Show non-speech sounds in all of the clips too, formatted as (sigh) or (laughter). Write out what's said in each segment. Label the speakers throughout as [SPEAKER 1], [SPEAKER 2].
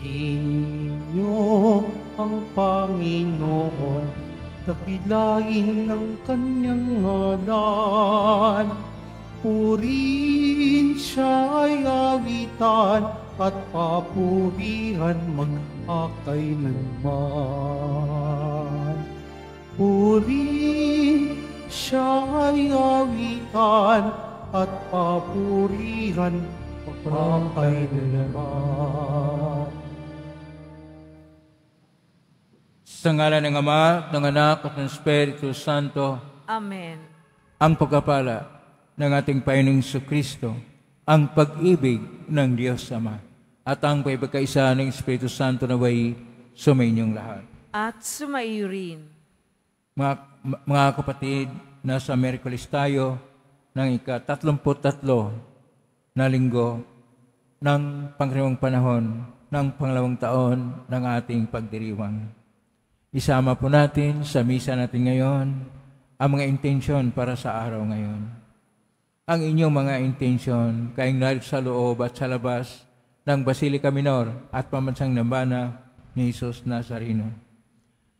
[SPEAKER 1] Inyo ang Panginoon, dakilain ng kanyang ngalan. Purihin siya ay awitan at papurihan magpakay ng man. Purin siya ay awitan at papurihan magpakay ng
[SPEAKER 2] man. Sa ngala ng Ama, ng Anak, at ng Espiritu Santo. Amen. Ang pagkapala ng ating Panginoong sa Kristo, ang pag-ibig ng Diyos Ama, at ang paibagkaisa ng Espiritu Santo na way sumainyong lahat.
[SPEAKER 3] At sumaiyo rin.
[SPEAKER 2] Mga, mga kapatid, nasa Merkulis tayo ng ika-33 na linggo ng panglimang panahon ng pangalawang taon ng ating pagdiriwang. Isama po natin sa misa natin ngayon ang mga intensyon para sa araw ngayon. Ang inyong mga intensyon kayong nalit sa loob at sa labas ng Basilica Minor at Pamansang Nambana ni Jesus Nazareno.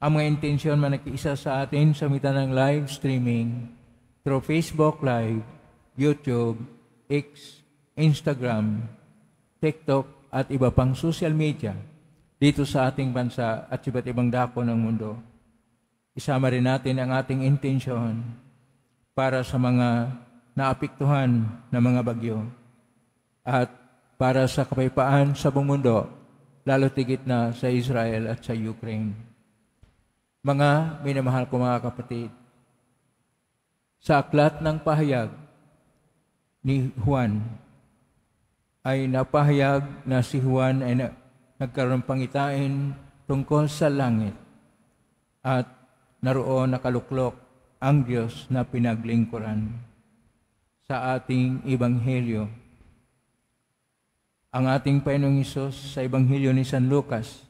[SPEAKER 2] Ang mga intensyon manakiisa sa atin sa mita ng live streaming through Facebook Live, YouTube, X, Instagram, TikTok at iba pang social media dito sa ating bansa at iba't ibang dako ng mundo. Isama rin natin ang ating intensyon para sa mga naapiktuhan ng mga bagyo at para sa kapayapaan sa buong mundo, lalo tigit na sa Israel at sa Ukraine. Mga minamahal ko mga kapatid, sa aklat ng pahayag ni Juan ay napahayag na si Juan ay na, nagkaroon pangitain tungkol sa langit at naroon nakaluklok ang Diyos na pinaglingkuran sa ating Ibanghelyo. Ang ating Panginoong Isos sa Ibanghelyo ni San Lucas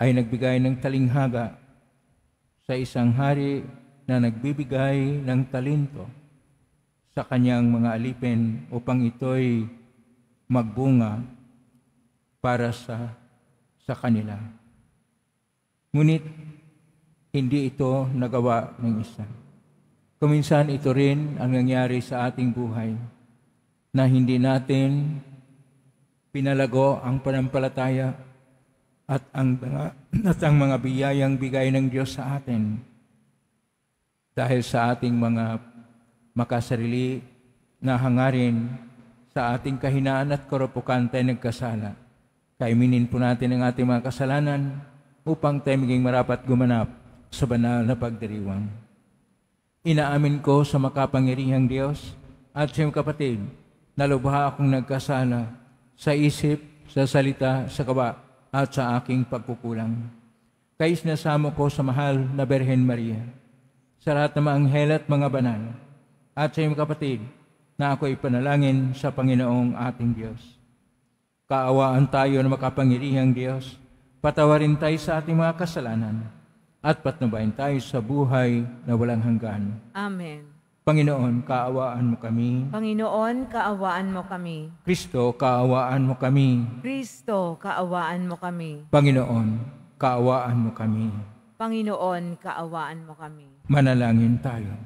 [SPEAKER 2] ay nagbigay ng talinghaga sa isang hari na nagbibigay ng talento sa kanyang mga alipin upang ito'y magbunga para sa sa kanila. Ngunit, hindi ito nagawa ng isa. Kuminsan ito rin ang nangyari sa ating buhay na hindi natin pinalago ang panampalataya at ang mga, (clears throat) at ang mga biyayang bigay ng Diyos sa atin dahil sa ating mga makasarili na hangarin sa ating kahinaan at korupukante nagkasala. Kaiminin po natin ang ating mga kasalanan upang tayo maging marapat gumanap sa banal na pagdiriwang. Inaamin ko sa makapangirihang Diyos at sa iyong kapatid na lubha akong nagkasala sa isip, sa salita, sa kaba at sa aking pagkukulang. Kay sinasamo ko sa mahal na Berhen Maria, sa lahat ng mga anghel at mga banal, at sa iyong kapatid na ako'y ipanalangin sa Panginoong ating Diyos. Kaawaan tayo ng makapangirihang Diyos. Patawarin tayo sa ating mga kasalanan at patnubayan tayo sa buhay na walang hanggan. Amen. Panginoon, kaawaan mo kami.
[SPEAKER 3] Panginoon, kaawaan mo kami.
[SPEAKER 2] Kristo, kaawaan mo kami.
[SPEAKER 3] Kristo, kaawaan mo kami.
[SPEAKER 2] Panginoon, kaawaan mo kami.
[SPEAKER 3] Panginoon, kaawaan mo kami.
[SPEAKER 2] Manalangin tayo.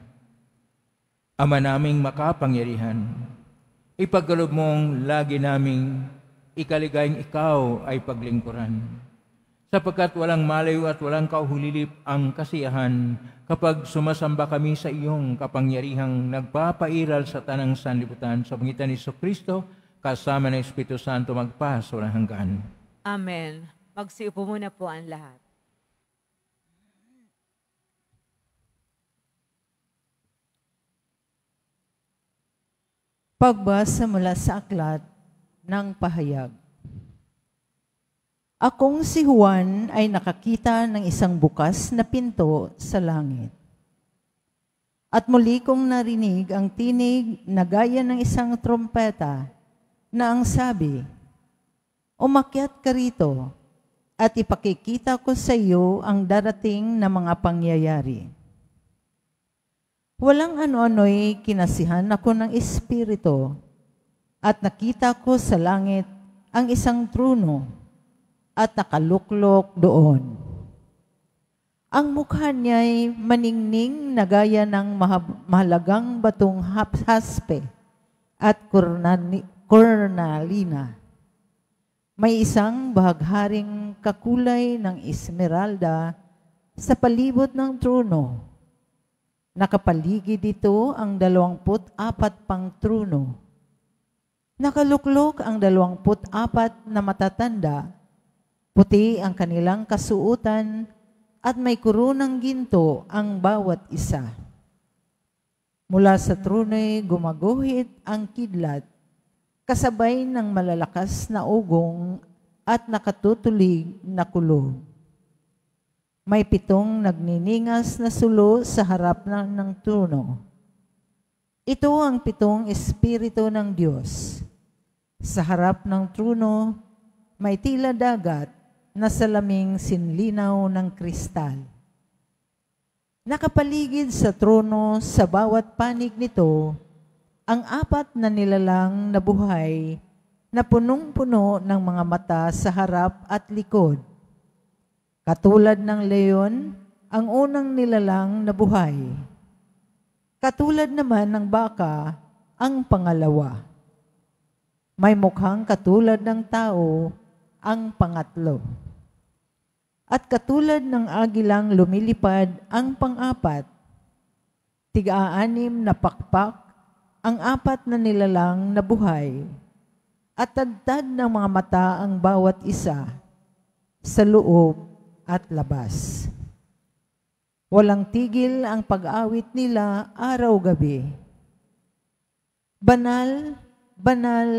[SPEAKER 2] Ama naming makapangyarihan, ipagkalob mong lagi naming ikaligaing ikaw ay paglingkuran. Sapagkat walang malayo at walang kauhulilip ang kasiyahan kapag sumasamba kami sa iyong kapangyarihang nagpapairal sa tanang sanlibutan sa pangitan ni Kristo kasama ng Espiritu Santo magpas walang hanggan.
[SPEAKER 3] Amen. Magsiupo muna po ang lahat.
[SPEAKER 4] Pagbasa mula sa aklat ng pahayag. Akong si Juan ay nakakita ng isang bukas na pinto sa langit. At muli kong narinig ang tinig na gaya ng isang trompeta na ang sabi, Umakyat ka rito at ipakikita ko sa iyo ang darating na mga pangyayari. Walang ano-ano'y kinasihan ako ng Espiritu at nakita ko sa langit ang isang truno at nakaluklok doon. Ang mukha niya'y maningning na gaya ng mahalagang batong haspe at cornalina. May isang bahagharing kakulay ng esmeralda sa palibot ng truno. Nakapaligid dito ang dalawamput apat pang truno Nakaluklok ang dalawamput apat na matatanda, puti ang kanilang kasuutan, at may kurunang ginto ang bawat isa. Mula sa trono'y gumaguhit ang kidlat, kasabay ng malalakas na ugong at nakatutulig na kulo. May pitong nagniningas na sulo sa harap ng, ng tuno. Ito ang pitong espiritu ng Diyos sa harap ng trono, may tila dagat na salaming sinlinaw ng kristal. Nakapaligid sa trono sa bawat panig nito ang apat na nilalang na buhay na punong-puno ng mga mata sa harap at likod. Katulad ng leon, ang unang nilalang na buhay. Katulad naman ng baka, ang pangalawa. May mukhang katulad ng tao ang pangatlo. At katulad ng agilang lumilipad ang pang-apat, tiga-anim na pakpak ang apat na nilalang na buhay at tadtad ng mga mata ang bawat isa sa loob at labas. Walang tigil ang pag-awit nila araw-gabi. Banal, banal,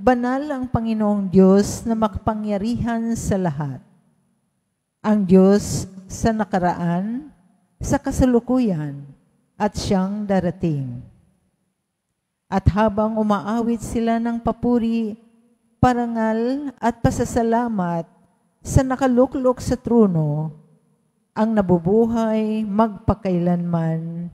[SPEAKER 4] Banal ang Panginoong Diyos na makapangyarihan sa lahat. Ang Diyos sa nakaraan, sa kasalukuyan, at siyang darating. At habang umaawit sila ng papuri, parangal at pasasalamat sa nakaluklok sa trono, ang nabubuhay magpakailanman,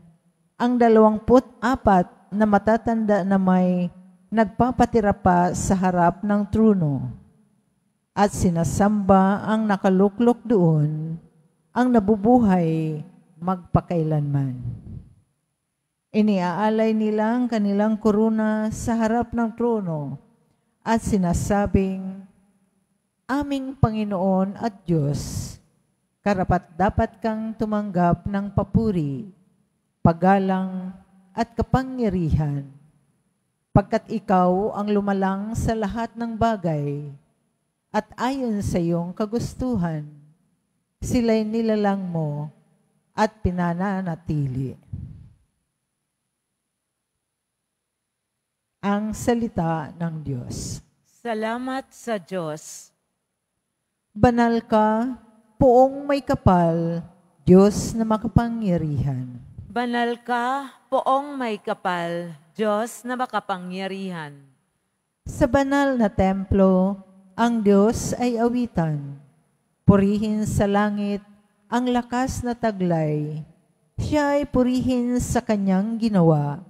[SPEAKER 4] ang dalawamput apat na matatanda na may nagpapatira pa sa harap ng truno at sinasamba ang nakaluklok doon ang nabubuhay magpakailanman. Iniaalay nila ang kanilang koruna sa harap ng trono at sinasabing, Aming Panginoon at Diyos, karapat dapat kang tumanggap ng papuri, pagalang at kapangyarihan pagkat ikaw ang lumalang sa lahat ng bagay at ayon sa iyong kagustuhan, sila'y nilalang mo at pinananatili. Ang salita ng Diyos.
[SPEAKER 3] Salamat sa Diyos.
[SPEAKER 4] Banal ka, poong may kapal, Diyos na makapangyarihan.
[SPEAKER 3] Banal ka, poong may kapal, Diyos na makapangyarihan.
[SPEAKER 4] Sa banal na templo, ang Diyos ay awitan. Purihin sa langit ang lakas na taglay. Siya ay purihin sa kanyang ginawa.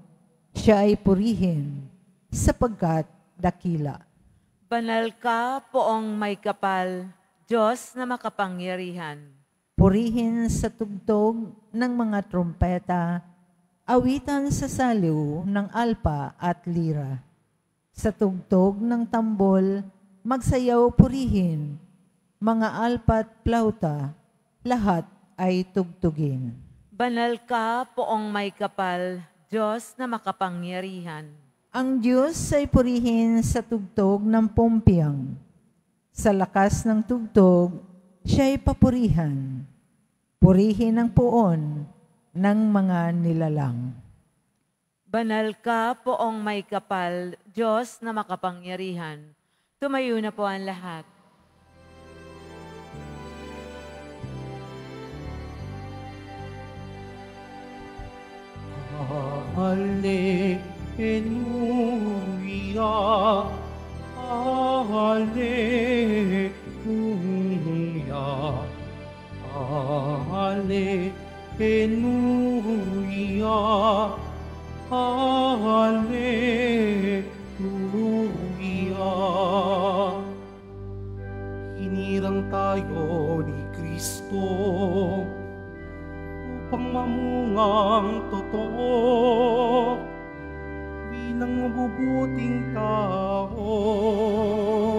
[SPEAKER 4] Siya ay purihin sapagkat dakila.
[SPEAKER 3] Banal ka, poong may kapal, Diyos na makapangyarihan
[SPEAKER 4] purihin sa tugtog ng mga trompeta, awitan sa saliw ng alpa at lira. Sa tugtog ng tambol, magsayaw purihin, mga alpa at plauta, lahat ay tugtugin.
[SPEAKER 3] Banal ka, poong may kapal, Diyos na makapangyarihan.
[SPEAKER 4] Ang Diyos ay purihin sa tugtog ng pumpiyang. Sa lakas ng tugtog, siya'y papurihan, purihin ang puon ng mga nilalang.
[SPEAKER 3] Banal ka, poong may kapal, Diyos na makapangyarihan. Tumayo na po ang lahat.
[SPEAKER 1] Hallelujah, Hallelujah. Alleluia, Alleluia, Alleluia. Hinirang tayo ni Kristo upang mamungang totoo bilang mabubuting tao.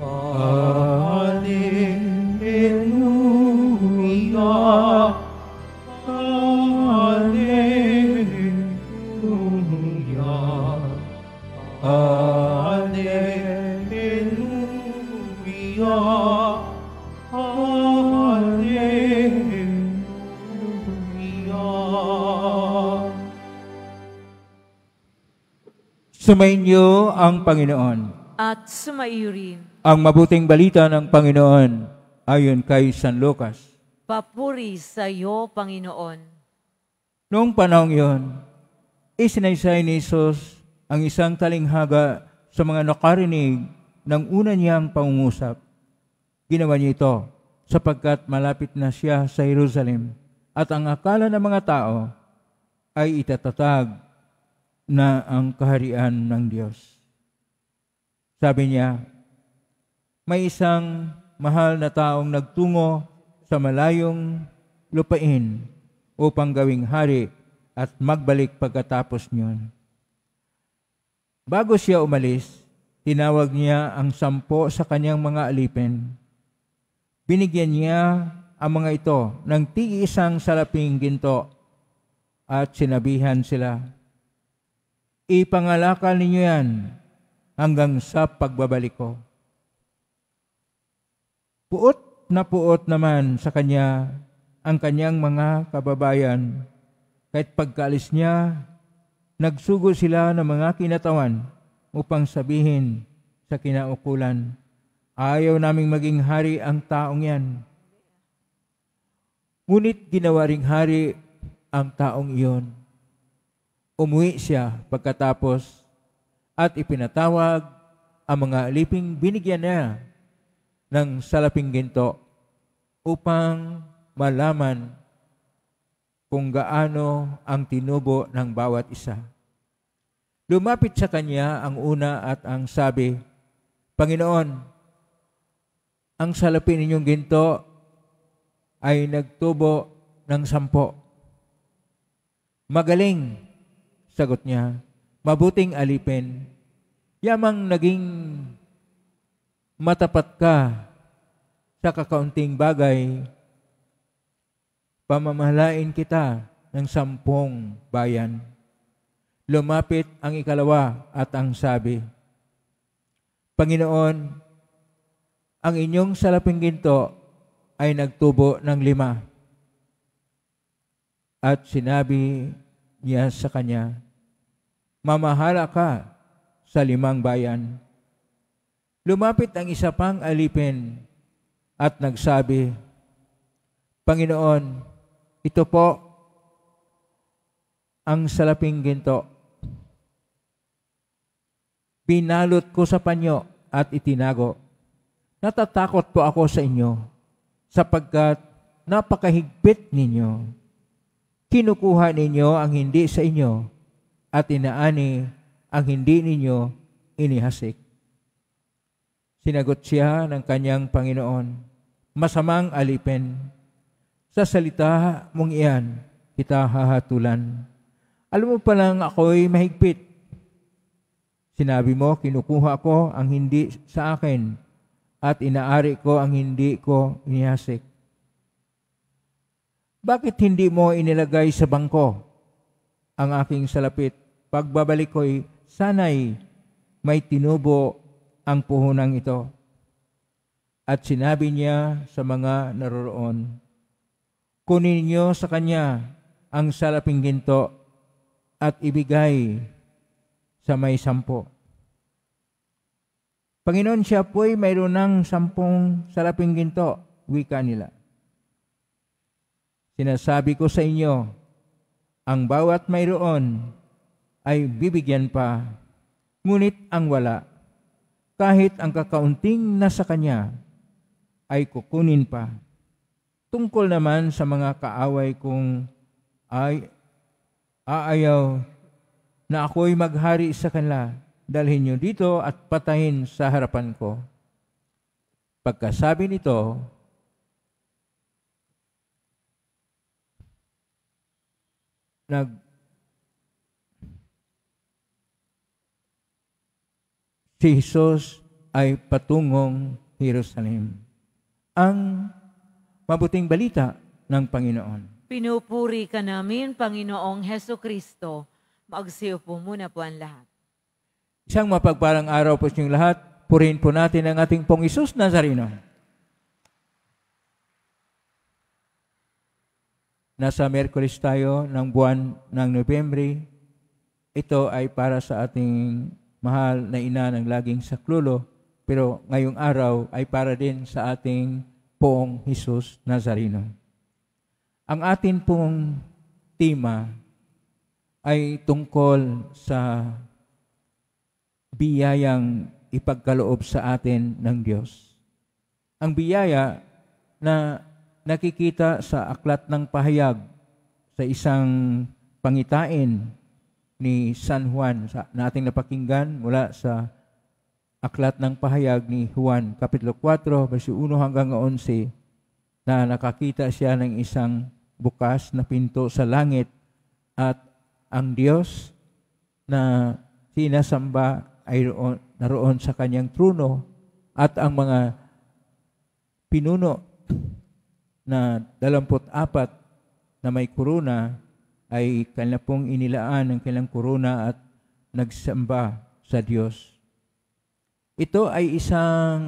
[SPEAKER 1] Alleluia. Alleluia. Alleluia. Alleluia.
[SPEAKER 2] Sumainyo ang Panginoon.
[SPEAKER 3] At sumaiyo rin
[SPEAKER 2] ang mabuting balita ng Panginoon ayon kay San Lucas.
[SPEAKER 3] Papuri sa iyo, Panginoon.
[SPEAKER 2] Noong panahong iyon, isinaysay ni Isos ang isang talinghaga sa mga nakarinig ng una niyang pangungusap. Ginawa niya ito sapagkat malapit na siya sa Jerusalem at ang akala ng mga tao ay itatatag na ang kaharian ng Diyos. Sabi niya, may isang mahal na taong nagtungo sa malayong lupain upang gawing hari at magbalik pagkatapos niyon. Bago siya umalis, tinawag niya ang sampo sa kanyang mga alipin. Binigyan niya ang mga ito ng tiisang salaping ginto at sinabihan sila, Ipangalakan ninyo yan hanggang sa pagbabalik ko. Puot na puot naman sa kanya ang kanyang mga kababayan. Kahit pagkaalis niya, nagsugo sila ng mga kinatawan upang sabihin sa kinaukulan, Ayaw naming maging hari ang taong yan. Ngunit ginawa ring hari ang taong iyon. Umuwi siya pagkatapos at ipinatawag ang mga aliping binigyan niya ng salaping ginto upang malaman kung gaano ang tinubo ng bawat isa. Lumapit sa kanya ang una at ang sabi, Panginoon, ang salapin ninyong ginto ay nagtubo ng sampo. Magaling, sagot niya, mabuting alipin. Yamang naging matapat ka sa kakaunting bagay, pamamahalain kita ng sampung bayan. Lumapit ang ikalawa at ang sabi, Panginoon, ang inyong salaping ginto ay nagtubo ng lima. At sinabi niya sa kanya, Mamahala ka sa limang bayan Lumapit ang isa pang alipin at nagsabi, Panginoon, ito po ang salaping ginto. Binalot ko sa panyo at itinago. Natatakot po ako sa inyo sapagkat napakahigpit ninyo. Kinukuha ninyo ang hindi sa inyo at inaani ang hindi ninyo inihasik. Sinagot siya ng kanyang Panginoon, masamang alipin. Sa salita mong iyan, kita hahatulan. Alam mo palang ako'y mahigpit. Sinabi mo, kinukuha ko ang hindi sa akin at inaari ko ang hindi ko inihasik. Bakit hindi mo inilagay sa bangko ang aking salapit? Pagbabalik ko'y sanay may tinubo ang puhunang ito. At sinabi niya sa mga naroroon, Kunin niyo sa kanya ang salaping ginto at ibigay sa may sampo. Panginoon, siya po'y mayroon ng sampung salaping ginto, wika nila. Sinasabi ko sa inyo, ang bawat mayroon ay bibigyan pa, ngunit ang wala kahit ang kakaunting nasa kanya ay kukunin pa. Tungkol naman sa mga kaaway kong ay aayaw na ako'y maghari sa kanila, dalhin niyo dito at patayin sa harapan ko. Pagkasabi nito, nag si Jesus ay patungong Jerusalem. Ang mabuting balita ng Panginoon.
[SPEAKER 3] Pinupuri ka namin, Panginoong Heso Kristo. Magsiyo po muna po ang lahat.
[SPEAKER 2] Isang mapagparang araw po siyong lahat, purihin po natin ang ating pong Isus Nazareno. Nasa Merkulis tayo ng buwan ng Nobyembre. Ito ay para sa ating mahal na ina ng laging saklolo, pero ngayong araw ay para din sa ating poong Hesus Nazarino. Ang atin pong tema ay tungkol sa biyayang ipagkaloob sa atin ng Diyos. Ang biyaya na nakikita sa aklat ng pahayag sa isang pangitain ni San Juan sa nating napakinggan mula sa aklat ng pahayag ni Juan, Kapitulo 4, versikulo 1 hanggang 11, na nakakita siya ng isang bukas na pinto sa langit at ang Diyos na sinasamba ay roon, naroon sa kanyang trono at ang mga pinuno na apat na may kuruna ay kanila pong inilaan ang kanilang korona at nagsamba sa Diyos. Ito ay isang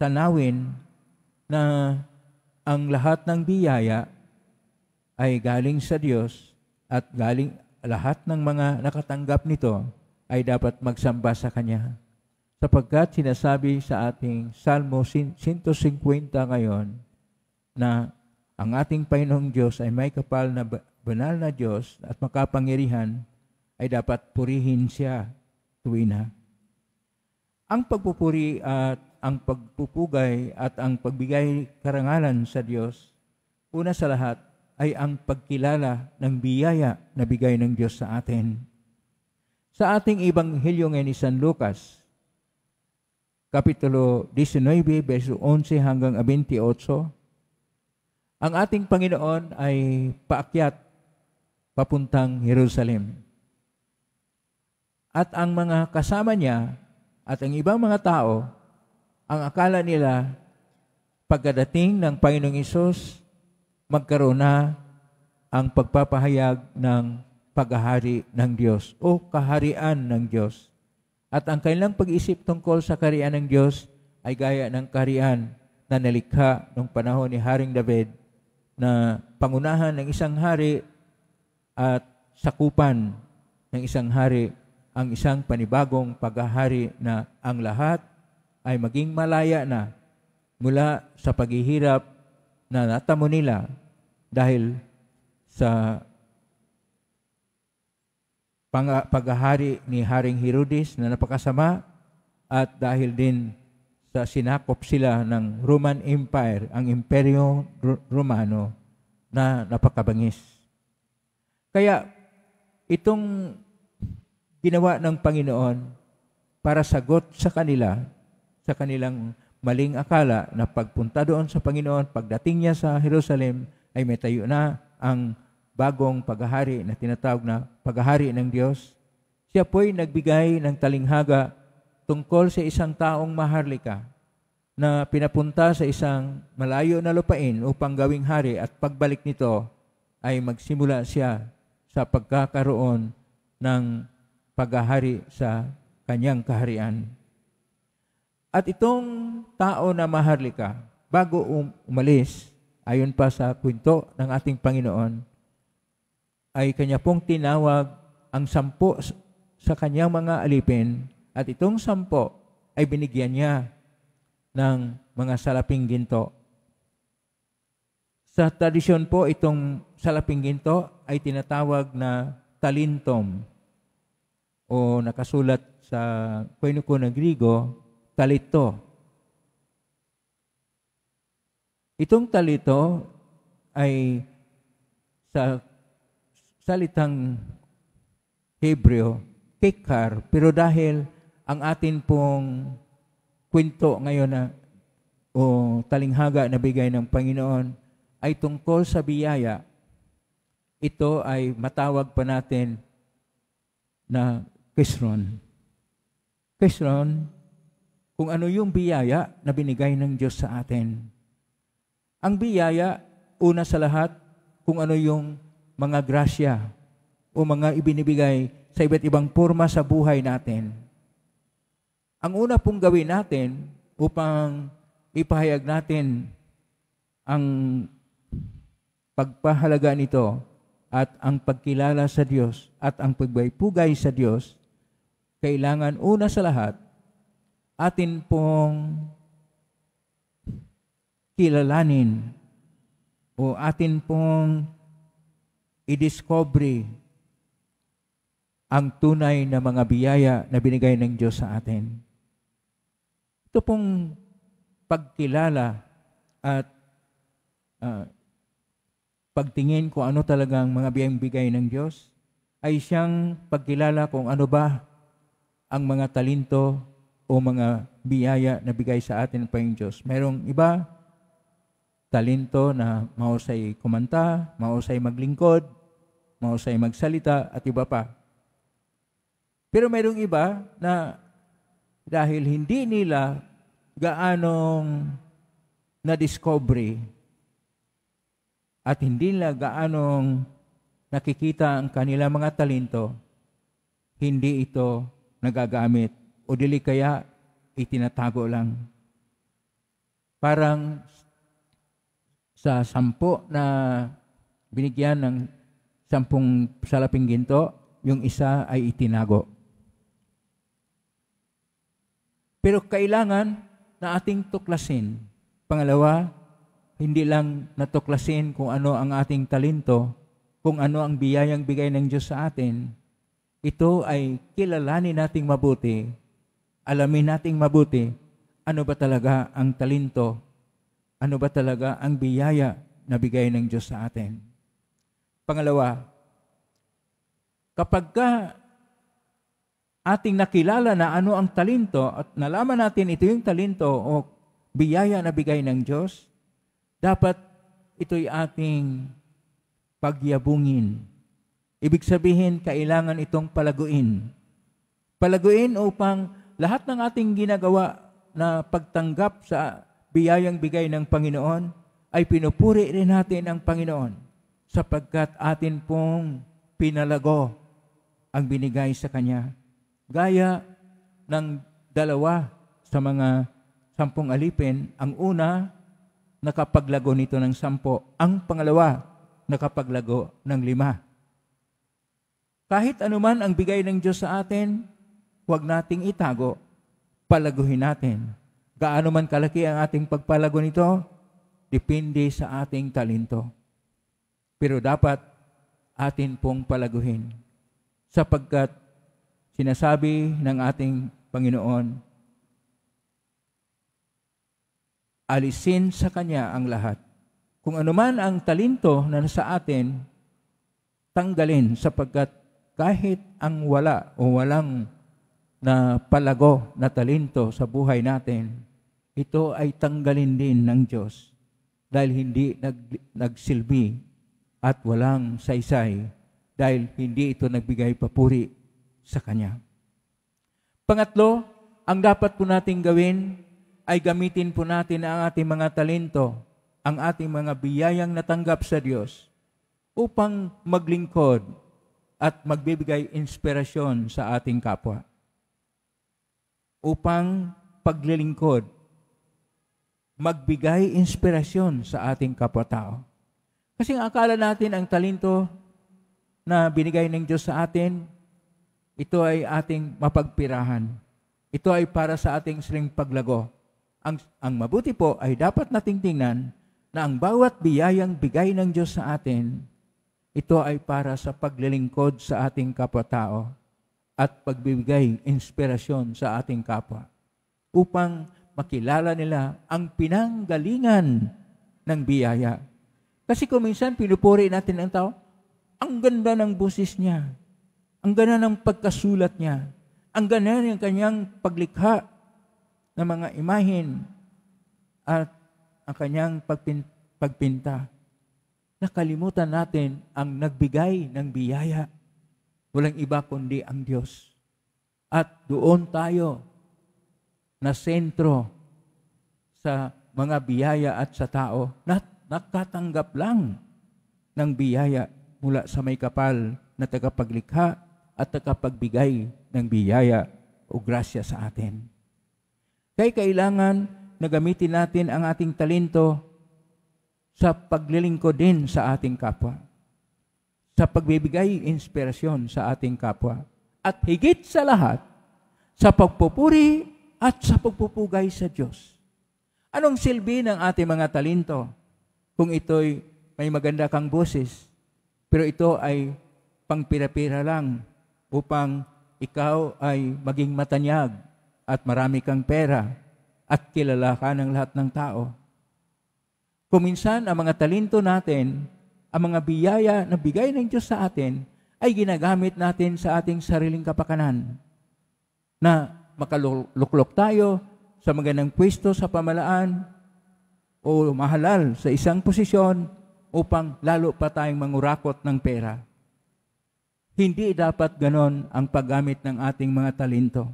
[SPEAKER 2] tanawin na ang lahat ng biyaya ay galing sa Diyos at galing lahat ng mga nakatanggap nito ay dapat magsamba sa Kanya. Sapagkat sinasabi sa ating Salmo 150 ngayon na ang ating Panginoong Diyos ay may kapal na banal na Diyos at makapangyarihan ay dapat purihin siya tuwina. na. Ang pagpupuri at ang pagpupugay at ang pagbigay karangalan sa Diyos, una sa lahat ay ang pagkilala ng biyaya na bigay ng Diyos sa atin. Sa ating Ibanghilyo ngayon ni San Lucas, Kapitulo 19, verso 11 hanggang 28, ang ating Panginoon ay paakyat papuntang Jerusalem. At ang mga kasama niya at ang ibang mga tao, ang akala nila pagkadating ng Panginoong Isus, magkaroon na ang pagpapahayag ng paghahari ng Diyos o kaharian ng Diyos. At ang kanilang pag-isip tungkol sa kaharian ng Diyos ay gaya ng kaharian na nalikha noong panahon ni Haring David na pangunahan ng isang hari at sakupan ng isang hari ang isang panibagong paghahari na ang lahat ay maging malaya na mula sa paghihirap na natamo nila dahil sa paghahari ni Haring Herodes na napakasama at dahil din sa sinakop sila ng Roman Empire, ang Imperyo Romano na napakabangis. Kaya itong ginawa ng Panginoon para sagot sa kanila, sa kanilang maling akala na pagpunta doon sa Panginoon, pagdating niya sa Jerusalem, ay may tayo na ang bagong paghahari na tinatawag na paghahari ng Diyos. Siya po'y nagbigay ng talinghaga tungkol sa isang taong maharlika na pinapunta sa isang malayo na lupain upang gawing hari at pagbalik nito ay magsimula siya sa pagkakaroon ng paghahari sa kanyang kaharian. At itong tao na maharlika, bago um-, umalis, ayon pa sa kwento ng ating Panginoon, ay kanya pong tinawag ang sampo sa kanyang mga alipin at itong sampo ay binigyan niya ng mga salaping ginto. Sa tradisyon po, itong salaping ginto ay tinatawag na talintom o nakasulat sa Koinuko ng Grigo, talito. Itong talito ay sa salitang Hebreo, kikar, pero dahil ang atin pong kwento ngayon na o talinghaga na bigay ng Panginoon ay tungkol sa biyaya. Ito ay matawag pa natin na Kisron. Kisron, kung ano yung biyaya na binigay ng Diyos sa atin. Ang biyaya, una sa lahat, kung ano yung mga grasya o mga ibinibigay sa iba't ibang forma sa buhay natin ang una pong gawin natin upang ipahayag natin ang pagpahalaga nito at ang pagkilala sa Diyos at ang pagbaypugay sa Diyos, kailangan una sa lahat, atin pong kilalanin o atin pong idiscovery ang tunay na mga biyaya na binigay ng Diyos sa atin. Ito pong pagkilala at uh, pagtingin kung ano talagang mga biyang-bigay ng Diyos ay siyang pagkilala kung ano ba ang mga talento o mga biyaya na bigay sa atin ng Panginoon Diyos. Merong iba, talento na mausay kumanta, mausay maglingkod, mausay magsalita, at iba pa. Pero merong iba na dahil hindi nila gaanong na-discovery at hindi nila gaanong nakikita ang kanila mga talento, hindi ito nagagamit o dili kaya itinatago lang. Parang sa sampo na binigyan ng sampung salaping ginto, yung isa ay itinago. Pero kailangan na ating tuklasin. Pangalawa, hindi lang natuklasin kung ano ang ating talento, kung ano ang biyayang bigay ng Diyos sa atin. Ito ay kilalanin nating mabuti, alamin nating mabuti, ano ba talaga ang talento, ano ba talaga ang biyaya na bigay ng Diyos sa atin. Pangalawa, kapag ka ating nakilala na ano ang talento at nalaman natin ito yung talento o biyaya na bigay ng Diyos, dapat ito'y ating pagyabungin. Ibig sabihin, kailangan itong palaguin. Palaguin upang lahat ng ating ginagawa na pagtanggap sa biyayang bigay ng Panginoon ay pinupuri rin natin ang Panginoon sapagkat atin pong pinalago ang binigay sa Kanya. Gaya ng dalawa sa mga sampung alipin, ang una, nakapaglago nito ng sampo. Ang pangalawa, nakapaglago ng lima. Kahit anuman ang bigay ng Diyos sa atin, huwag nating itago, palaguhin natin. Gaano man kalaki ang ating pagpalago nito, depende sa ating talento. Pero dapat atin pong palaguhin sapagkat sinasabi ng ating Panginoon, alisin sa Kanya ang lahat. Kung anuman ang talento na nasa atin, tanggalin sapagkat kahit ang wala o walang na palago na talento sa buhay natin, ito ay tanggalin din ng Diyos dahil hindi nag, nagsilbi at walang saysay dahil hindi ito nagbigay papuri sa Kanya. Pangatlo, ang dapat po nating gawin ay gamitin po natin ang ating mga talento, ang ating mga biyayang natanggap sa Diyos upang maglingkod at magbibigay inspirasyon sa ating kapwa. Upang paglilingkod, magbigay inspirasyon sa ating kapwa-tao. Kasi ang akala natin ang talento na binigay ng Diyos sa atin, ito ay ating mapagpirahan. Ito ay para sa ating siling paglago. Ang, ang mabuti po ay dapat nating tingnan na ang bawat biyayang bigay ng Diyos sa atin, ito ay para sa paglilingkod sa ating kapwa-tao at pagbibigay inspirasyon sa ating kapwa upang makilala nila ang pinanggalingan ng biyaya. Kasi kung minsan pinupuri natin ang tao, ang ganda ng busis niya. Ang gana ng pagkasulat niya. Ang gana ng kanyang paglikha ng mga imahin at ang kanyang pagpin- pagpinta. Nakalimutan natin ang nagbigay ng biyaya. Walang iba kundi ang Diyos. At doon tayo na sentro sa mga biyaya at sa tao na nakatanggap lang ng biyaya mula sa may kapal na tagapaglikha at nakapagbigay ng biyaya o grasya sa atin. Kaya kailangan na gamitin natin ang ating talento sa paglilingkod din sa ating kapwa, sa pagbibigay inspirasyon sa ating kapwa, at higit sa lahat, sa pagpupuri at sa pagpupugay sa Diyos. Anong silbi ng ating mga talento kung ito'y may maganda kang boses, pero ito ay pangpirapira lang upang ikaw ay maging matanyag at marami kang pera at kilala ka ng lahat ng tao. Kuminsan, ang mga talento natin, ang mga biyaya na bigay ng Diyos sa atin, ay ginagamit natin sa ating sariling kapakanan. Na makaluklok tayo sa magandang pwesto sa pamalaan o mahalal sa isang posisyon upang lalo pa tayong mangurakot ng pera. Hindi dapat ganon ang paggamit ng ating mga talento.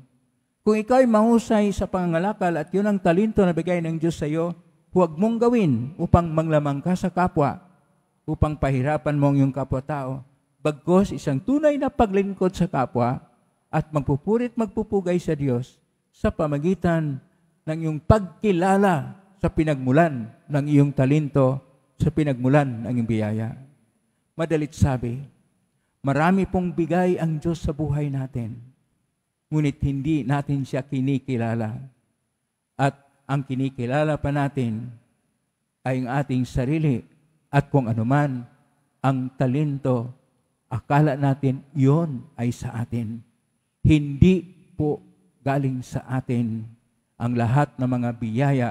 [SPEAKER 2] Kung ikaw ay mahusay sa pangangalakal at yun ang talento na bigay ng Diyos sa iyo, huwag mong gawin upang manglamang ka sa kapwa, upang pahirapan mo ang iyong kapwa-tao. Bagkos isang tunay na paglingkod sa kapwa at magpupurit magpupugay sa Diyos sa pamagitan ng iyong pagkilala sa pinagmulan ng iyong talento, sa pinagmulan ng iyong biyaya. Madalit sabi, Marami pong bigay ang Diyos sa buhay natin. Ngunit hindi natin siya kinikilala. At ang kinikilala pa natin ay ang ating sarili at kung anuman ang talento, akala natin yon ay sa atin. Hindi po galing sa atin ang lahat ng mga biyaya,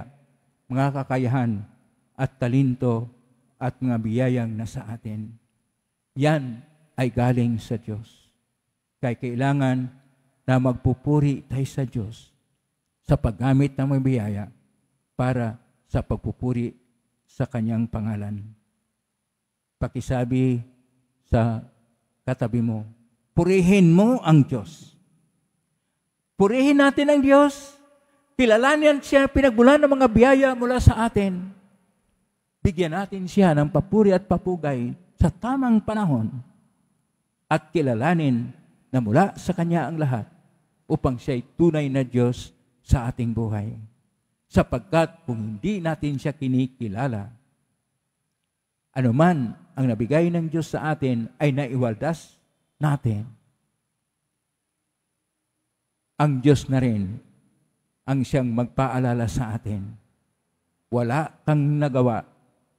[SPEAKER 2] mga kakayahan at talento at mga biyayang nasa atin. Yan ay galing sa Diyos. Kaya kailangan na magpupuri tayo sa Diyos sa paggamit ng may biyaya para sa pagpupuri sa kanyang pangalan. Pakisabi sa katabi mo, purihin mo ang Diyos. Purihin natin ang Diyos. Kilalanin siya, pinagbulan ng mga biyaya mula sa atin. Bigyan natin siya ng papuri at papugay sa tamang panahon at kilalanin na mula sa Kanya ang lahat upang siya'y tunay na Diyos sa ating buhay. Sapagkat kung hindi natin siya kinikilala, anuman ang nabigay ng Diyos sa atin ay naiwaldas natin. Ang Diyos na rin ang siyang magpaalala sa atin. Wala kang nagawa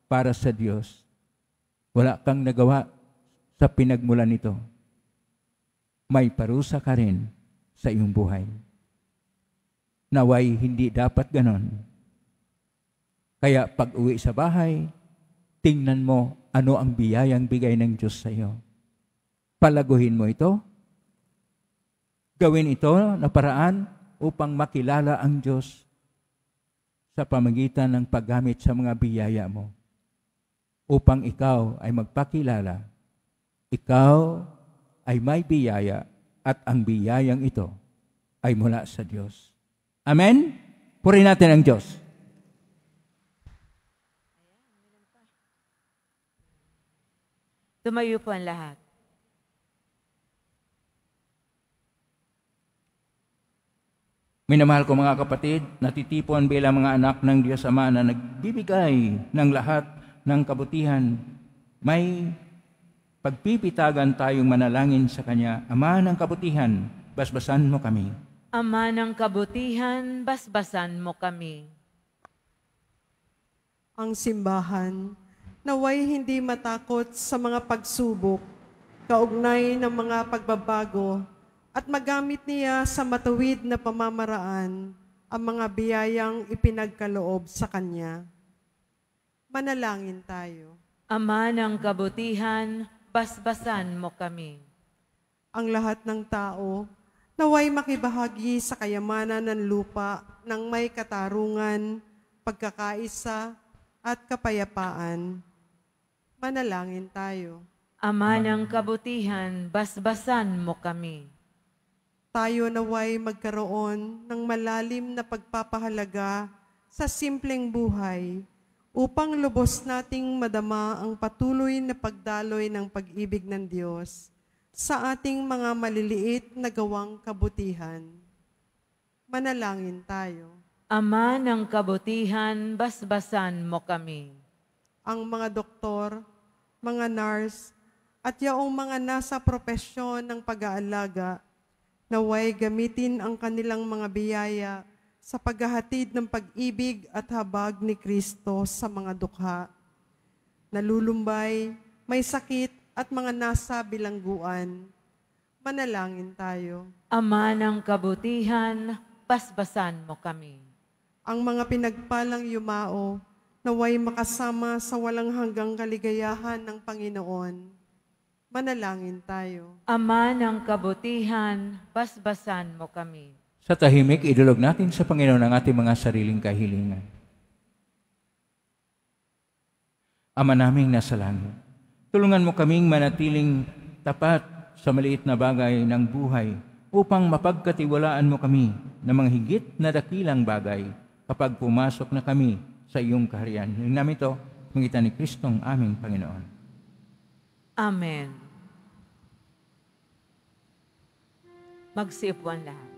[SPEAKER 2] para sa Diyos. Wala kang nagawa sa pinagmulan nito, may parusa ka rin sa iyong buhay. Naway hindi dapat ganon. Kaya pag uwi sa bahay, tingnan mo ano ang biyayang bigay ng Diyos sa iyo. Palaguhin mo ito. Gawin ito na paraan upang makilala ang Diyos sa pamagitan ng paggamit sa mga biyaya mo upang ikaw ay magpakilala ikaw ay may biyaya at ang biyayang ito ay mula sa Diyos. Amen? Puri natin ang Diyos.
[SPEAKER 3] Tumayo po ang lahat.
[SPEAKER 2] Minamahal ko mga kapatid, natitipon bilang mga anak ng Diyos Ama na nagbibigay ng lahat ng kabutihan. May pagpipitagan tayong manalangin sa Kanya, Ama ng kabutihan, basbasan mo kami.
[SPEAKER 3] Ama ng kabutihan, basbasan mo kami.
[SPEAKER 5] Ang simbahan, naway hindi matakot sa mga pagsubok, kaugnay ng mga pagbabago, at magamit niya sa matuwid na pamamaraan ang mga biyayang ipinagkaloob sa Kanya. Manalangin tayo. Ama ng
[SPEAKER 3] kabutihan, basbasan mo kami.
[SPEAKER 5] Ang lahat ng tao, naway makibahagi sa kayamanan ng lupa ng may katarungan, pagkakaisa, at kapayapaan. Manalangin tayo.
[SPEAKER 3] Ama ng kabutihan, basbasan mo kami.
[SPEAKER 5] Tayo naway magkaroon ng malalim na pagpapahalaga sa simpleng buhay upang lubos nating madama ang patuloy na pagdaloy ng pag-ibig ng Diyos sa ating mga maliliit na gawang kabutihan. Manalangin tayo. Ama ng
[SPEAKER 3] kabutihan, basbasan mo kami.
[SPEAKER 5] Ang mga doktor, mga nurse, at yaong mga nasa propesyon ng pag-aalaga, naway gamitin ang kanilang mga biyaya sa paghahatid ng pag-ibig at habag ni Kristo sa mga dukha. Nalulumbay, may sakit at mga nasa bilangguan. Manalangin tayo.
[SPEAKER 3] Ama ng kabutihan, pasbasan mo kami.
[SPEAKER 5] Ang mga pinagpalang yumao, naway makasama sa walang hanggang kaligayahan ng Panginoon. Manalangin tayo.
[SPEAKER 3] Ama ng kabutihan, pasbasan mo kami.
[SPEAKER 2] Sa tahimik, idulog natin sa Panginoon ang ating mga sariling kahilingan. Ama naming nasa langit, tulungan mo kaming manatiling tapat sa maliit na bagay ng buhay upang mapagkatiwalaan mo kami ng mga higit na dakilang bagay kapag pumasok na kami sa iyong kaharian. Hiling namin ito, magitan ni Kristong aming Panginoon.
[SPEAKER 3] Amen. Magsiipuan lahat.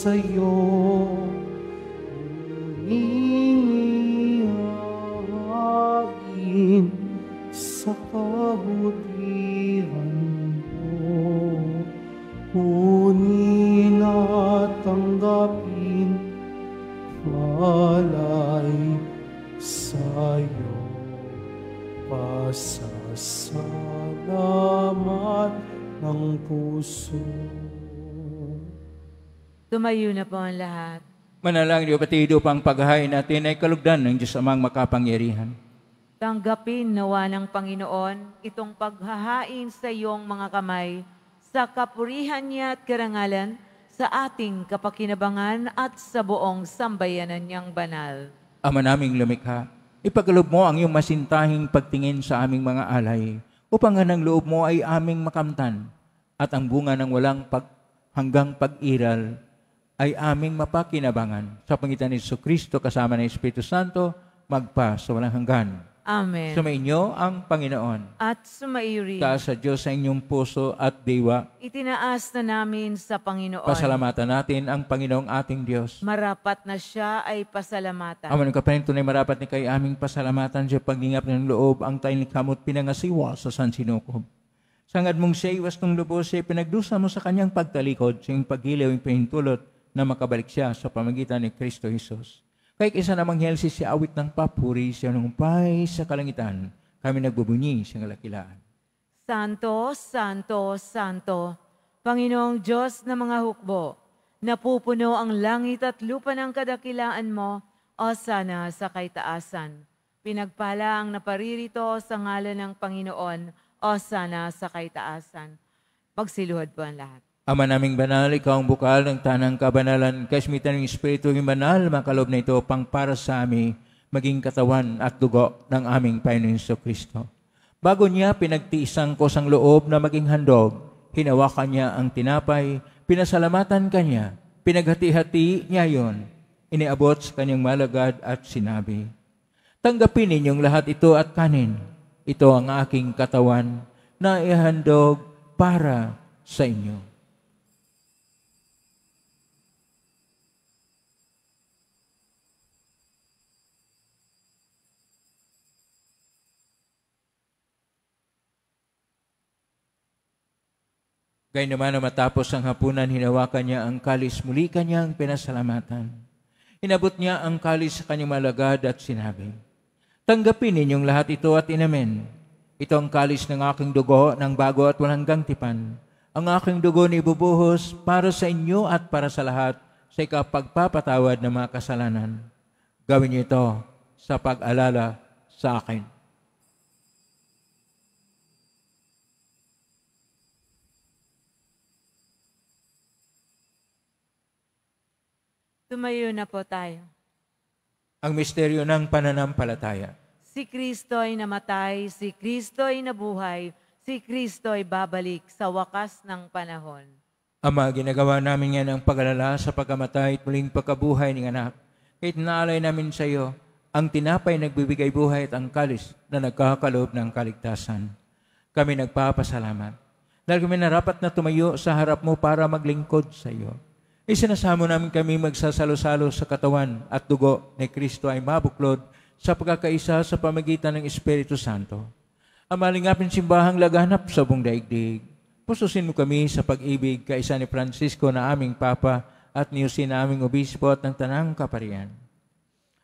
[SPEAKER 1] sa'yo Hinihagin sa kabutihan mo Kunin at tanggapin Malay sa'yo
[SPEAKER 2] Pasasalamat ng puso
[SPEAKER 3] Tumayo na po ang lahat.
[SPEAKER 2] Manalangin o patido pang paghahain natin ay kalugdan ng Diyos Amang makapangyarihan.
[SPEAKER 3] Tanggapin nawa ng Panginoon itong paghahain sa iyong mga kamay sa kapurihan niya at karangalan sa ating kapakinabangan at sa buong sambayanan niyang banal.
[SPEAKER 2] Ama naming lumikha, ipagalob mo ang iyong masintahing pagtingin sa aming mga alay upang ang loob mo ay aming makamtan at ang bunga ng walang pag, hanggang pag-iral ay aming mapakinabangan sa pangitan ni Yesu Kristo kasama ng Espiritu Santo magpa sa walang hanggan. Amen. Sumainyo ang Panginoon.
[SPEAKER 3] At sumaiyo Taas sa
[SPEAKER 2] Diyos sa inyong puso at diwa.
[SPEAKER 3] Itinaas na namin sa Panginoon. Pasalamatan
[SPEAKER 2] natin ang Panginoong ating Diyos.
[SPEAKER 3] Marapat na siya ay pasalamatan. Aman ang
[SPEAKER 2] kapanin tunay marapat ni kay aming pasalamatan sa pagingap ng loob ang tayong kamot pinangasiwa sa San Sinukob. Sangad mong siya iwas ng lubos siya pinagdusa mo sa kanyang pagtalikod, siyang paggiliw yung pinintulot, na makabalik siya sa pamagitan ni Kristo Jesus. Kahit isa namang helsi si awit ng papuri sa numpay sa kalangitan, kami nagbubunyi sa kalakilaan.
[SPEAKER 3] Santo, Santo, Santo, Panginoong Diyos na mga hukbo, napupuno ang langit at lupa ng kadakilaan mo, o sana sa kaitaasan. Pinagpala ang naparirito sa ngalan ng Panginoon, o sana sa kaitaasan. Pagsiluhod po ang lahat.
[SPEAKER 2] Ama naming banal, ikaw ang bukal ng tanang kabanalan, kasmitan ng Espiritu ng banal, makalob na ito pang para sa amin, maging katawan at dugo ng aming Panginoon Kristo. Bago niya pinagtiisang ko sang loob na maging handog, hinawakan niya ang tinapay, pinasalamatan kanya, pinaghati-hati niya yon, iniabot sa kanyang malagad at sinabi, Tanggapin ninyong lahat ito at kanin. Ito ang aking katawan na ihandog para sa inyo. Gayun naman matapos ang hapunan, hinawakan niya ang kalis, muli kanya pinasalamatan. Inabot niya ang kalis sa kanyang malagad at sinabi, Tanggapin ninyong lahat ito at inamin. Ito ang kalis ng aking dugo ng bago at walang tipan. Ang aking dugo ni bubuhos para sa inyo at para sa lahat sa ikapagpapatawad ng mga kasalanan. Gawin niyo ito sa pag-alala sa akin.
[SPEAKER 3] Tumayo na po tayo.
[SPEAKER 2] Ang misteryo ng pananampalataya.
[SPEAKER 3] Si Kristo ay namatay, si Kristo ay nabuhay, si Kristo ay babalik sa wakas ng panahon.
[SPEAKER 2] Ama, ginagawa namin yan ang pagalala sa pagkamatay at muling pagkabuhay ng anak. Kahit naalay namin sa iyo, ang tinapay nagbibigay buhay at ang kalis na nagkakaloob ng kaligtasan. Kami nagpapasalamat dahil kami narapat na tumayo sa harap mo para maglingkod sa iyo isinasamo namin kami magsasalo-salo sa katawan at dugo ni Kristo ay mabuklod sa pagkakaisa sa pamagitan ng Espiritu Santo. Ang malingapin simbahang laganap sa buong daigdig. Pususin mo kami sa pag-ibig kaisa ni Francisco na aming Papa at ni Jose na aming Obispo at ng Tanang Kaparian.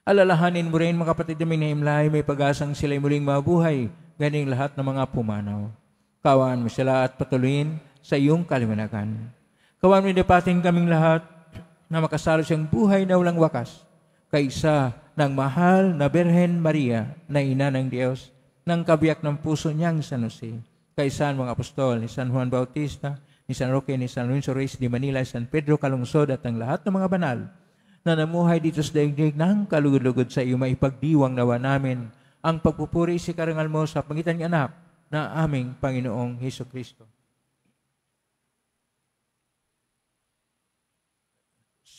[SPEAKER 2] Alalahanin mo rin mga kapatid namin na imlay, may pag-asang sila'y muling mabuhay, ganing lahat ng mga pumanaw. Kawaan mo sila at patuloyin sa iyong kaliwanagan. Kawan mo dapatin kaming lahat na makasalo siyang buhay na walang wakas kaysa ng mahal na Berhen Maria na ina ng Diyos ng kabiyak ng puso niyang San Jose kaysa ang mga apostol ni San Juan Bautista, ni San Roque, ni San Lorenzo Reyes di Manila, San Pedro Calungsod at ang lahat ng mga banal na namuhay dito sa daigdig ng kalugod-lugod sa iyo, maipagdiwang nawa namin ang pagpupuri si Karangal mo sa pangitan ng anak na aming Panginoong Heso Kristo.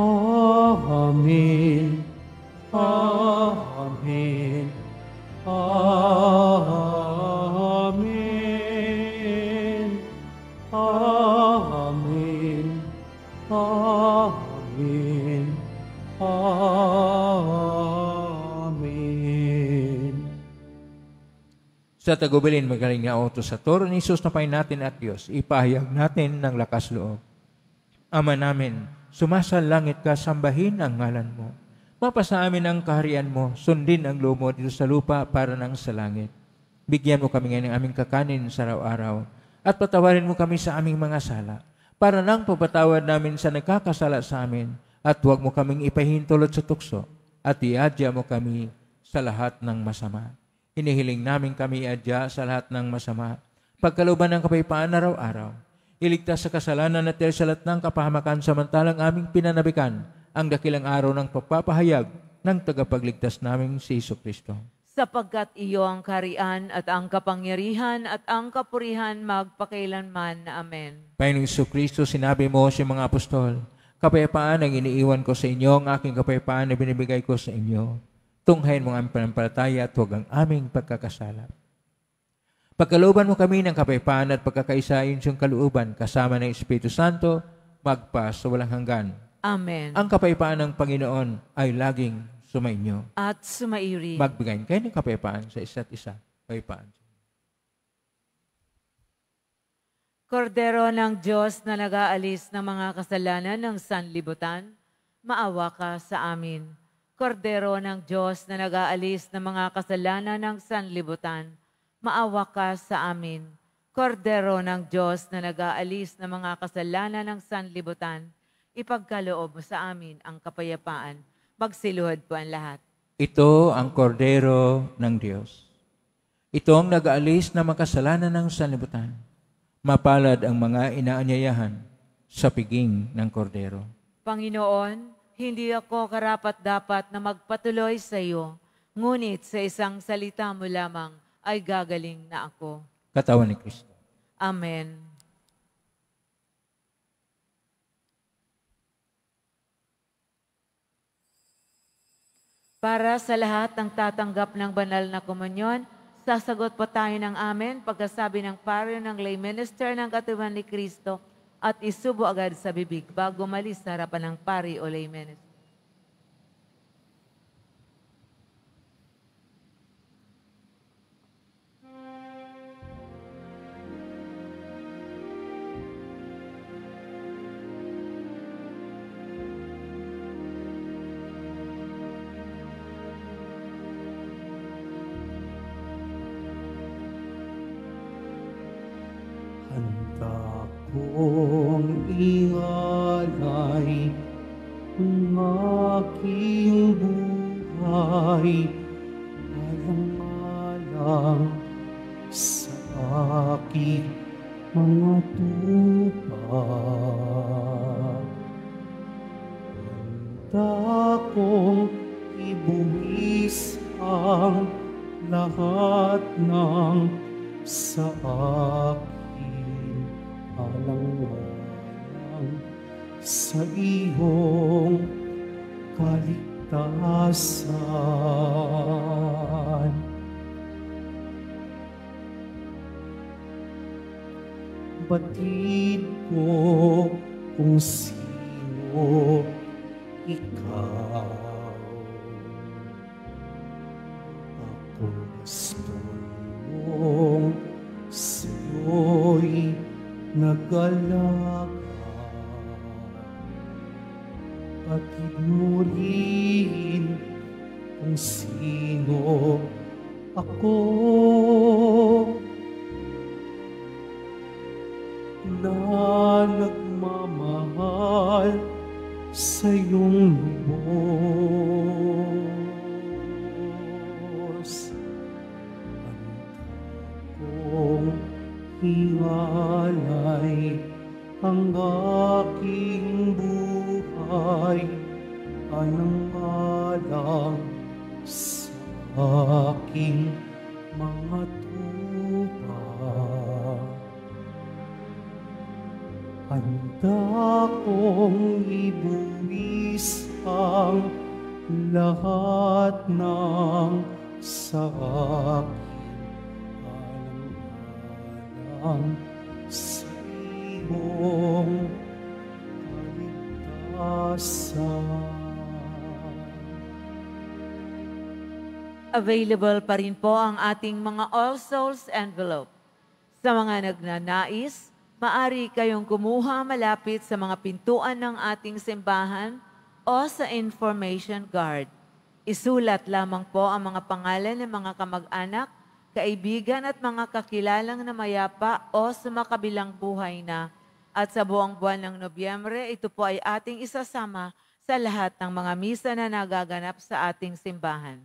[SPEAKER 2] Amen.
[SPEAKER 1] Amen. Amen. Amen. Amen.
[SPEAKER 2] Amen. Sa tagubilin, magaling na auto sa turo ni Jesus na natin at Diyos, ipahayag natin ng lakas loob. Ama namin, sumasalangit ka, sambahin ang ngalan mo. Mapasa amin ang kaharian mo, sundin ang lumo mo dito sa lupa para nang sa langit. Bigyan mo kami ngayon ng aming kakanin sa araw-araw at patawarin mo kami sa aming mga sala para nang papatawad namin sa nakakasala sa amin at huwag mo kaming ipahintulot sa tukso at iadya mo kami sa lahat ng masama. Hinihiling namin kami iadya sa lahat ng masama. Pagkaluban ng kapayapaan araw-araw, iligtas sa kasalanan at sa lahat ng kapahamakan samantalang aming pinanabikan ang dakilang araw ng pagpapahayag ng tagapagligtas naming si Iso Kristo.
[SPEAKER 3] Sapagkat iyo ang karian at ang kapangyarihan at ang kapurihan magpakailanman. Amen.
[SPEAKER 2] Panginoong Iso Kristo, sinabi mo sa mga apostol, kapayapaan ang iniiwan ko sa inyo, ang aking kapayapaan na binibigay ko sa inyo. Tunghayin mo ang aming panampalataya at huwag ang aming pagkakasala. Pagkalooban mo kami ng kapayapaan at pagkakaisa siyang kalooban kasama ng Espiritu Santo, magpas sa walang hanggan.
[SPEAKER 3] Amen. Ang
[SPEAKER 2] kapayapaan ng Panginoon ay laging sumainyo.
[SPEAKER 3] At sumairi.
[SPEAKER 2] Magbigayin kayo ng kapayapaan sa isa't isa. Kapayapaan.
[SPEAKER 3] Kordero ng Diyos na nag-aalis ng mga kasalanan ng sanlibutan, maawa ka sa amin. Kordero ng Diyos na nag-aalis ng mga kasalanan ng sanlibutan, maawa ka sa amin. Kordero ng Diyos na nag-aalis ng mga kasalanan ng sanlibutan, ipagkaloob mo sa amin ang kapayapaan. Magsiluhod po ang lahat.
[SPEAKER 2] Ito ang kordero ng Diyos. Ito ang nag-aalis ng mga kasalanan ng sanlibutan. Mapalad ang mga inaanyayahan sa piging ng kordero.
[SPEAKER 3] Panginoon, hindi ako karapat-dapat na magpatuloy sa iyo, ngunit sa isang salita mo lamang, ay gagaling na ako.
[SPEAKER 2] Katawan ni Kristo.
[SPEAKER 3] Amen. Para sa lahat ng tatanggap ng banal na komunyon, sasagot po tayo ng amen pagkasabi ng paro ng lay minister ng katawan ni Kristo at isubo agad sa bibig bago malis sa harapan ng pari o lay minister.
[SPEAKER 1] kapatid mo rin kung sino ako. Na nagmamahal sa iyong lubos.
[SPEAKER 3] available pa rin po ang ating mga All Souls envelope. Sa mga nagnanais, maari kayong kumuha malapit sa mga pintuan ng ating simbahan o sa information guard. Isulat lamang po ang mga pangalan ng mga kamag-anak, kaibigan at mga kakilalang na mayapa o sumakabilang buhay na. At sa buong buwan ng Nobyembre, ito po ay ating isasama sa lahat ng mga misa na nagaganap sa ating simbahan.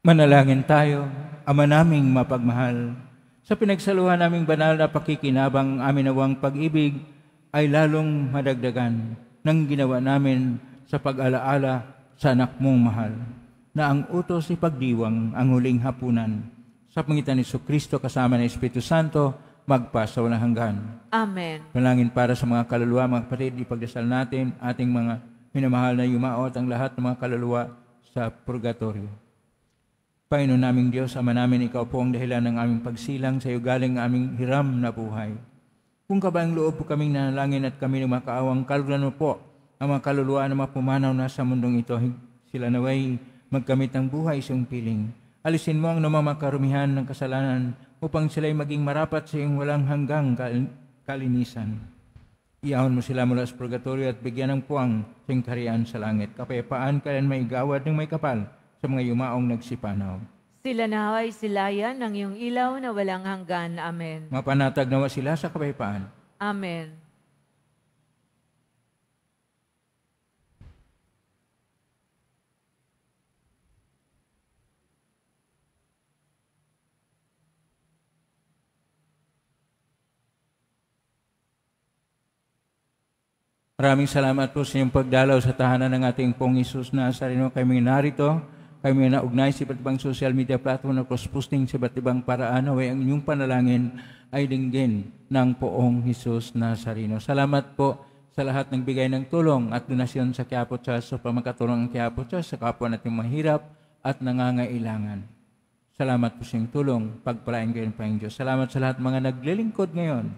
[SPEAKER 2] Manalangin tayo, Ama naming mapagmahal. Sa pinagsaluhan naming banal na pakikinabang amin nawang pag-ibig ay lalong madagdagan ng ginawa namin sa pag-alaala sa anak mong mahal na ang utos ni Pagdiwang ang huling hapunan. Sa pangitan ni Kristo kasama ng Espiritu Santo, magpasaw na hanggan. Amen. Panalangin para sa mga kaluluwa, mga kapatid, ipagdasal natin ating mga minamahal na yumaot ang lahat ng mga kaluluwa sa purgatorio. Panginoon naming Diyos, Ama namin, Ikaw po ang dahilan ng aming pagsilang, sa iyo galing aming hiram na buhay. Kung kabayang loob po kaming nanalangin at kami ng makaawang kalulan mo po, ang mga kaluluwa na mapumanaw na sa mundong ito, sila naway magkamit ng buhay sa iyong piling. Alisin mo ang namamakarumihan ng kasalanan upang sila'y maging marapat sa iyong walang hanggang kalinisan. Iahon mo sila mula sa purgatorio at bigyan ng puwang sa karian sa langit. Kapayapaan kayan may gawad ng may kapal sa mga yumaong nagsipanaw.
[SPEAKER 3] Sila na ay silayan ng iyong ilaw na walang hanggan. Amen.
[SPEAKER 2] Mapanatag nawa sila sa kapayapaan. Amen. Maraming salamat po sa inyong pagdalaw sa tahanan ng ating pong Isus na sarino kaming narito kami na ugnay sa iba't ibang social media platform na cross-posting sa iba't ibang paraan away ang inyong panalangin ay dinggin ng poong Hesus Nazareno. Salamat po sa lahat ng bigay ng tulong at donasyon sa Quiapo Church sa so pamagkatulong ng Quiapo Church sa kapwa natin mahirap at nangangailangan. Salamat po sa iyong tulong. Pagpalain kayo ng Panginoon Salamat sa lahat mga naglilingkod ngayon.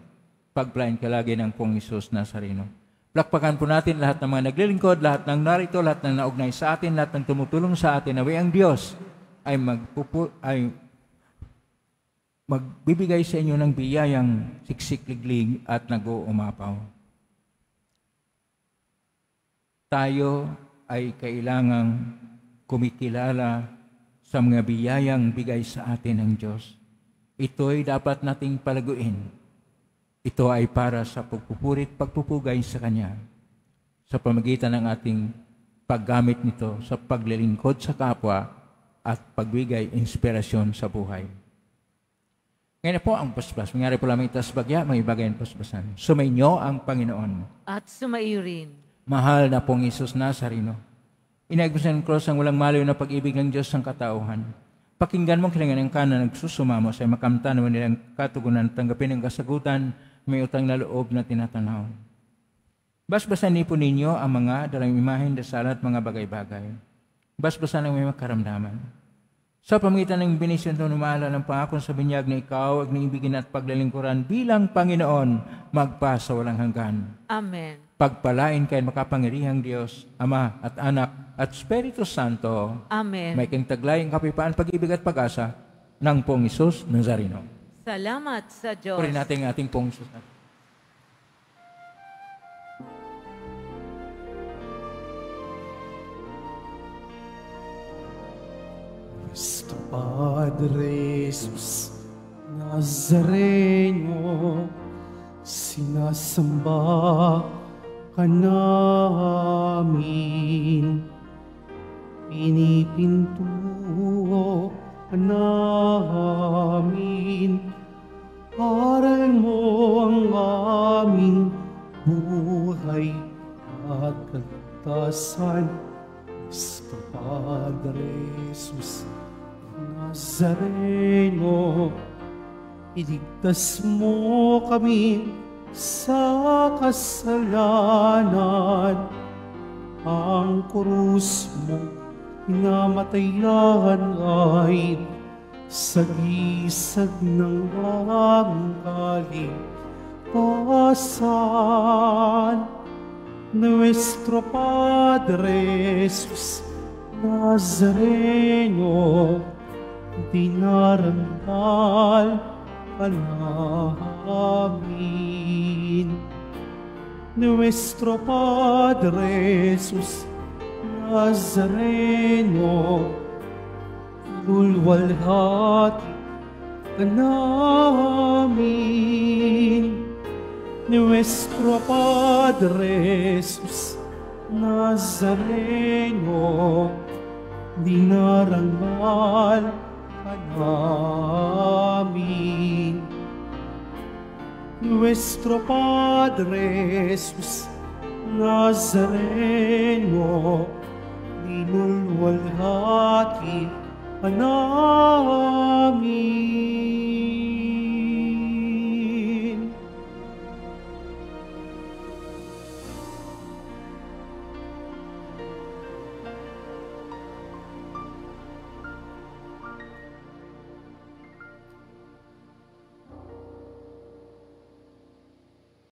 [SPEAKER 2] Pagpalain ka lagi ng Pong Isus Nazareno. Lakpakan po natin lahat ng mga naglilingkod, lahat ng narito, lahat ng naugnay sa atin, lahat ng tumutulong sa atin na ang Diyos ay, magpupu, ay magbibigay sa inyo ng biyayang siksikliglig at nag-uumapaw. Tayo ay kailangang kumikilala sa mga biyayang bigay sa atin ng Diyos. Ito ay dapat nating palaguin ito ay para sa pagpupurit, pagpupugay sa Kanya sa pamagitan ng ating paggamit nito sa paglilingkod sa kapwa at pagbigay inspirasyon sa buhay. Ngayon po ang paspas. Mangyari po lamang itas bagya, may bagay ang paspasan. Sumainyo ang Panginoon.
[SPEAKER 3] At sumaiyo rin.
[SPEAKER 2] Mahal na pong Isus Nazarino. Inagos ng cross ang walang malayo na pag-ibig ng Diyos ng katauhan. Pakinggan mong kailangan ng kanan nagsusumamo sa makamtan naman nilang katugunan tanggapin ang kasagutan may utang na loob na tinatanaw. Basbasan po ninyo ang mga dalang imahin, dasal at mga bagay-bagay. Basbasan ang may makaramdaman. Sa pamitan ng binisyon na numala ng pangako sa binyag na ikaw, at naibigin at paglalingkuran bilang Panginoon, magpa sa walang hanggan. Amen. Pagpalain kay makapangirihang Diyos, Ama at Anak at Espiritu Santo. Amen. May kang taglay ang kapipaan, pag-ibig at pag-asa ng pong Isus Nazarino.
[SPEAKER 3] Salamat sa Diyos. Puri natin ang
[SPEAKER 2] ating pong Diyos.
[SPEAKER 1] Cristo Padre Jesus Nazareno Sinasamba ka namin Pinipintuo ka namin aral mo ang aming buhay at kaligtasan. Cristo Padre Jesus Nazareno, iligtas mo kami sa kasalanan. Ang krus mo pinamatayan ay Sagisag ng ang kaligtasan Nuestro Padre Jesus Nazareno Dinarantal ka namin Nuestro Padre Jesus Nazareno kulwalhat ka namin. Nuestro Padre Jesus Nazareno, dinarangal ka namin. Nuestro Padre Jesus Nazareno, dinulwalhati ka Anami.